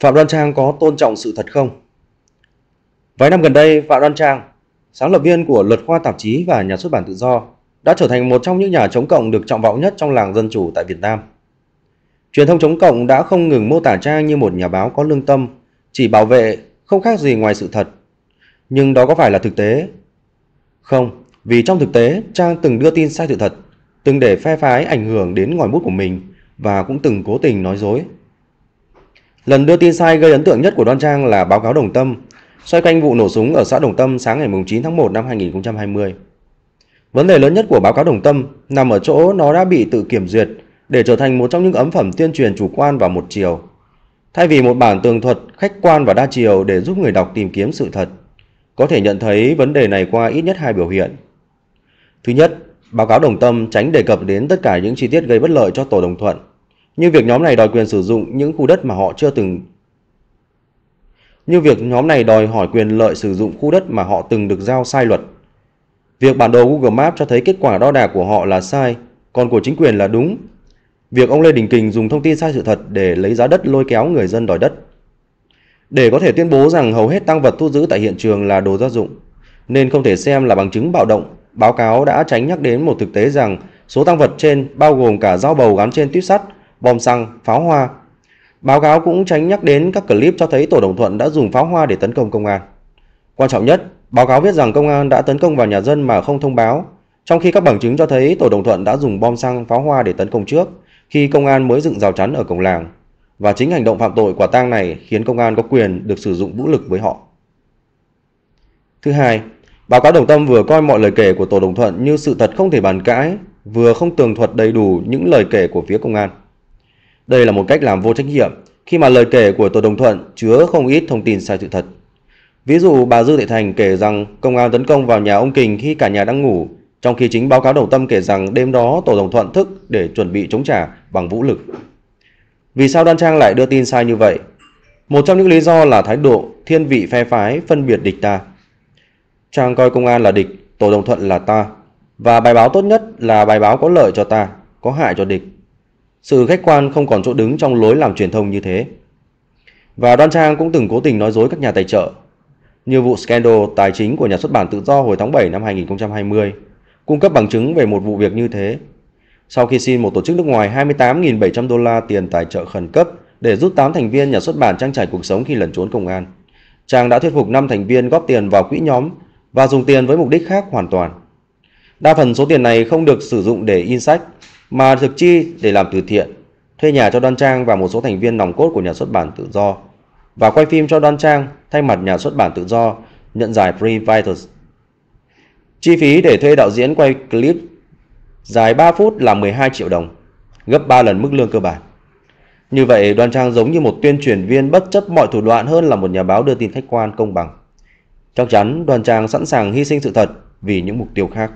Phạm Đoan Trang có tôn trọng sự thật không? Vài năm gần đây, Phạm Đoan Trang, sáng lập viên của luật khoa tạp chí và nhà xuất bản tự do, đã trở thành một trong những nhà chống cộng được trọng vọng nhất trong làng dân chủ tại Việt Nam. Truyền thông chống cộng đã không ngừng mô tả Trang như một nhà báo có lương tâm, chỉ bảo vệ, không khác gì ngoài sự thật. Nhưng đó có phải là thực tế? Không, vì trong thực tế, Trang từng đưa tin sai sự thật, từng để phe phái ảnh hưởng đến ngòi bút của mình và cũng từng cố tình nói dối. Lần đưa tin sai gây ấn tượng nhất của Đoan Trang là báo cáo Đồng Tâm, xoay quanh vụ nổ súng ở xã Đồng Tâm sáng ngày 9 tháng 1 năm 2020. Vấn đề lớn nhất của báo cáo Đồng Tâm nằm ở chỗ nó đã bị tự kiểm duyệt để trở thành một trong những ấn phẩm tuyên truyền chủ quan và một chiều. Thay vì một bản tường thuật khách quan và đa chiều để giúp người đọc tìm kiếm sự thật, có thể nhận thấy vấn đề này qua ít nhất hai biểu hiện. Thứ nhất, báo cáo Đồng Tâm tránh đề cập đến tất cả những chi tiết gây bất lợi cho tổ đồng thuận như việc nhóm này đòi quyền sử dụng những khu đất mà họ chưa từng như việc nhóm này đòi hỏi quyền lợi sử dụng khu đất mà họ từng được giao sai luật. Việc bản đồ Google Maps cho thấy kết quả đo đạc của họ là sai, còn của chính quyền là đúng. Việc ông Lê Đình Kình dùng thông tin sai sự thật để lấy giá đất lôi kéo người dân đòi đất. Để có thể tuyên bố rằng hầu hết tăng vật thu giữ tại hiện trường là đồ gia dụng, nên không thể xem là bằng chứng bạo động, báo cáo đã tránh nhắc đến một thực tế rằng số tăng vật trên bao gồm cả dao bầu gắn trên tuyếp sắt bom xăng, pháo hoa. Báo cáo cũng tránh nhắc đến các clip cho thấy Tổ Đồng Thuận đã dùng pháo hoa để tấn công công an. Quan trọng nhất, báo cáo viết rằng công an đã tấn công vào nhà dân mà không thông báo, trong khi các bằng chứng cho thấy Tổ Đồng Thuận đã dùng bom xăng, pháo hoa để tấn công trước khi công an mới dựng rào chắn ở cổng làng. Và chính hành động phạm tội quả tang này khiến công an có quyền được sử dụng vũ lực với họ. Thứ hai, báo cáo Đồng Tâm vừa coi mọi lời kể của Tổ Đồng Thuận như sự thật không thể bàn cãi, vừa không tường thuật đầy đủ những lời kể của phía công an. Đây là một cách làm vô trách nhiệm khi mà lời kể của Tổ Đồng Thuận chứa không ít thông tin sai sự thật. Ví dụ bà Dư Thị Thành kể rằng công an tấn công vào nhà ông Kình khi cả nhà đang ngủ, trong khi chính báo cáo đầu tâm kể rằng đêm đó Tổ Đồng Thuận thức để chuẩn bị chống trả bằng vũ lực. Vì sao Đoan Trang lại đưa tin sai như vậy? Một trong những lý do là thái độ thiên vị phe phái phân biệt địch ta. Trang coi công an là địch, Tổ Đồng Thuận là ta. Và bài báo tốt nhất là bài báo có lợi cho ta, có hại cho địch sự khách quan không còn chỗ đứng trong lối làm truyền thông như thế. Và Đoan Trang cũng từng cố tình nói dối các nhà tài trợ. Như vụ scandal tài chính của nhà xuất bản tự do hồi tháng 7 năm 2020, cung cấp bằng chứng về một vụ việc như thế. Sau khi xin một tổ chức nước ngoài 28.700 đô la tiền tài trợ khẩn cấp để giúp 8 thành viên nhà xuất bản trang trải cuộc sống khi lẩn trốn công an, Trang đã thuyết phục 5 thành viên góp tiền vào quỹ nhóm và dùng tiền với mục đích khác hoàn toàn. Đa phần số tiền này không được sử dụng để in sách mà thực chi để làm từ thiện, thuê nhà cho Đoan Trang và một số thành viên nòng cốt của nhà xuất bản tự do và quay phim cho Đoan Trang thay mặt nhà xuất bản tự do nhận giải Free Vitals. Chi phí để thuê đạo diễn quay clip dài 3 phút là 12 triệu đồng, gấp 3 lần mức lương cơ bản. Như vậy, Đoan Trang giống như một tuyên truyền viên bất chấp mọi thủ đoạn hơn là một nhà báo đưa tin khách quan công bằng. Chắc chắn Đoan Trang sẵn sàng hy sinh sự thật vì những mục tiêu khác.